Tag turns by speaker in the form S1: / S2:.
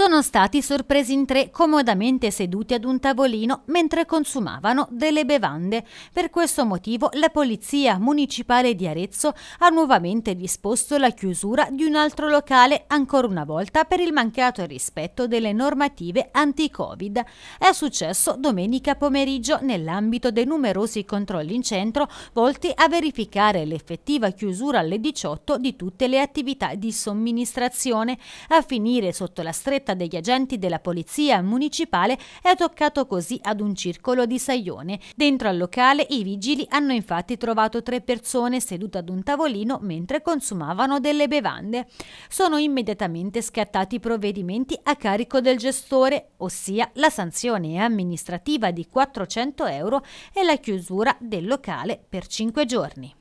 S1: sono stati sorpresi in tre comodamente seduti ad un tavolino mentre consumavano delle bevande. Per questo motivo la Polizia Municipale di Arezzo ha nuovamente disposto la chiusura di un altro locale ancora una volta per il mancato rispetto delle normative anti-Covid. È successo domenica pomeriggio nell'ambito dei numerosi controlli in centro volti a verificare l'effettiva chiusura alle 18 di tutte le attività di somministrazione, a finire sotto la stretta stretta degli agenti della polizia municipale è toccato così ad un circolo di Saione. Dentro al locale i vigili hanno infatti trovato tre persone sedute ad un tavolino mentre consumavano delle bevande. Sono immediatamente scattati i provvedimenti a carico del gestore, ossia la sanzione amministrativa di 400 euro e la chiusura del locale per 5 giorni.